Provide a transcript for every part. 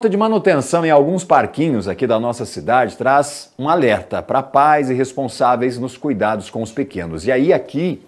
falta de manutenção em alguns parquinhos aqui da nossa cidade traz um alerta para pais e responsáveis nos cuidados com os pequenos. E aí aqui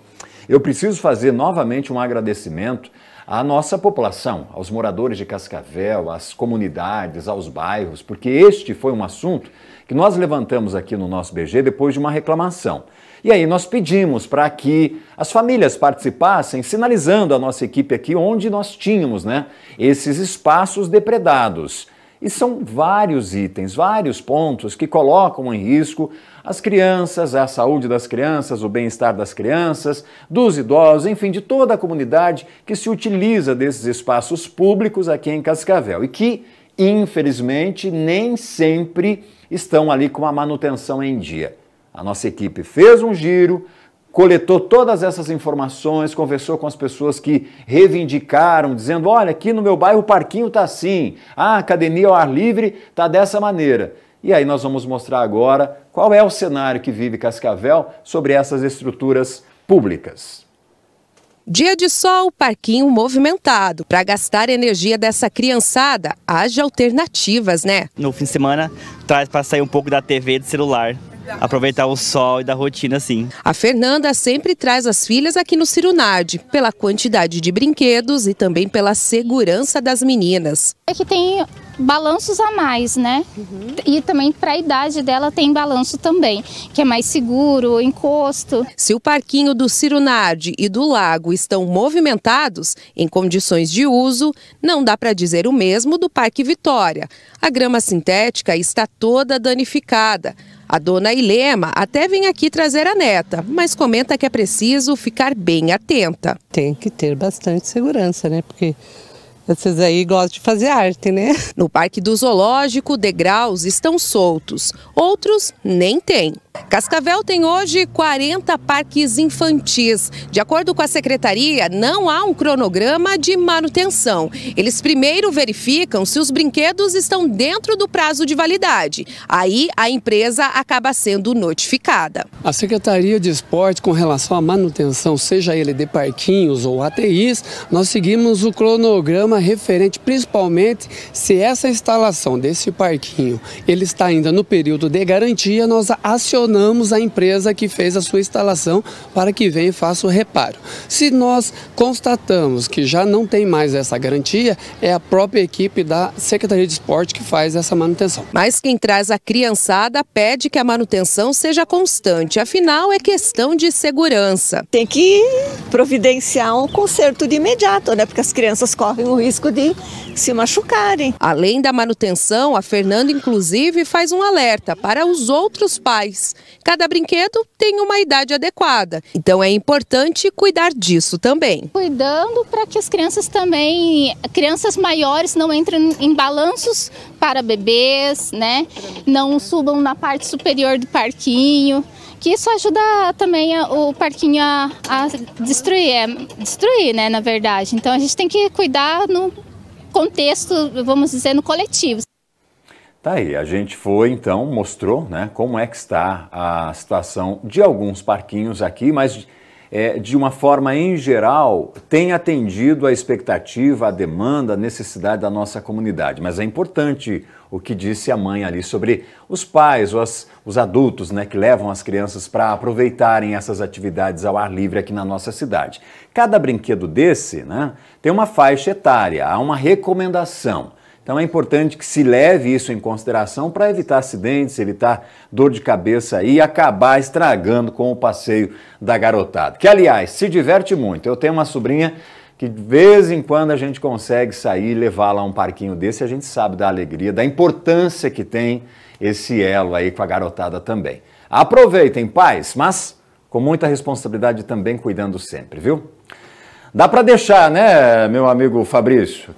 eu preciso fazer novamente um agradecimento à nossa população, aos moradores de Cascavel, às comunidades, aos bairros, porque este foi um assunto que nós levantamos aqui no nosso BG depois de uma reclamação. E aí nós pedimos para que as famílias participassem, sinalizando a nossa equipe aqui onde nós tínhamos né, esses espaços depredados. E são vários itens, vários pontos que colocam em risco as crianças, a saúde das crianças, o bem-estar das crianças, dos idosos, enfim, de toda a comunidade que se utiliza desses espaços públicos aqui em Cascavel e que, infelizmente, nem sempre estão ali com a manutenção em dia. A nossa equipe fez um giro, coletou todas essas informações, conversou com as pessoas que reivindicaram, dizendo: olha, aqui no meu bairro o parquinho está assim, a academia ao ar livre está dessa maneira. E aí nós vamos mostrar agora qual é o cenário que vive Cascavel sobre essas estruturas públicas. Dia de sol, parquinho movimentado. Para gastar energia dessa criançada, haja alternativas, né? No fim de semana, traz para sair um pouco da TV e do celular aproveitar o sol e da rotina, assim. A Fernanda sempre traz as filhas aqui no Cirunard, pela quantidade de brinquedos e também pela segurança das meninas. É que tem balanços a mais, né? Uhum. E também para a idade dela tem balanço também, que é mais seguro, encosto. Se o parquinho do Cirunard e do lago estão movimentados, em condições de uso, não dá para dizer o mesmo do Parque Vitória. A grama sintética está toda danificada. A dona Ilema até vem aqui trazer a neta, mas comenta que é preciso ficar bem atenta. Tem que ter bastante segurança, né? Porque vocês aí gostam de fazer arte, né? No Parque do Zoológico, degraus estão soltos, outros nem têm. Cascavel tem hoje 40 parques infantis. De acordo com a secretaria, não há um cronograma de manutenção. Eles primeiro verificam se os brinquedos estão dentro do prazo de validade. Aí a empresa acaba sendo notificada. A Secretaria de Esporte, com relação à manutenção, seja ele de parquinhos ou ATIs, nós seguimos o cronograma referente principalmente se essa instalação desse parquinho ele está ainda no período de garantia, nós acionamos acionamos a empresa que fez a sua instalação para que venha e faça o reparo. Se nós constatamos que já não tem mais essa garantia, é a própria equipe da Secretaria de Esporte que faz essa manutenção. Mas quem traz a criançada pede que a manutenção seja constante, afinal é questão de segurança. Tem que providenciar um conserto de imediato, né? Porque as crianças correm o risco de se machucarem. Além da manutenção, a Fernanda inclusive faz um alerta para os outros pais Cada brinquedo tem uma idade adequada, então é importante cuidar disso também. Cuidando para que as crianças também, crianças maiores não entrem em balanços para bebês, né? Não subam na parte superior do parquinho que isso ajuda também o parquinho a, a destruir, é, destruir, né, na verdade. Então a gente tem que cuidar no contexto, vamos dizer, no coletivo. Tá aí, a gente foi então, mostrou né, como é que está a situação de alguns parquinhos aqui, mas é, de uma forma em geral tem atendido a expectativa, a demanda, a necessidade da nossa comunidade. Mas é importante o que disse a mãe ali sobre os pais, os, os adultos né, que levam as crianças para aproveitarem essas atividades ao ar livre aqui na nossa cidade. Cada brinquedo desse né, tem uma faixa etária, há uma recomendação. Então é importante que se leve isso em consideração para evitar acidentes, evitar dor de cabeça e acabar estragando com o passeio da garotada. Que, aliás, se diverte muito. Eu tenho uma sobrinha que de vez em quando a gente consegue sair e levar lá um parquinho desse, a gente sabe da alegria, da importância que tem esse elo aí com a garotada também. Aproveitem, pais, mas com muita responsabilidade também cuidando sempre, viu? Dá para deixar, né, meu amigo Fabrício?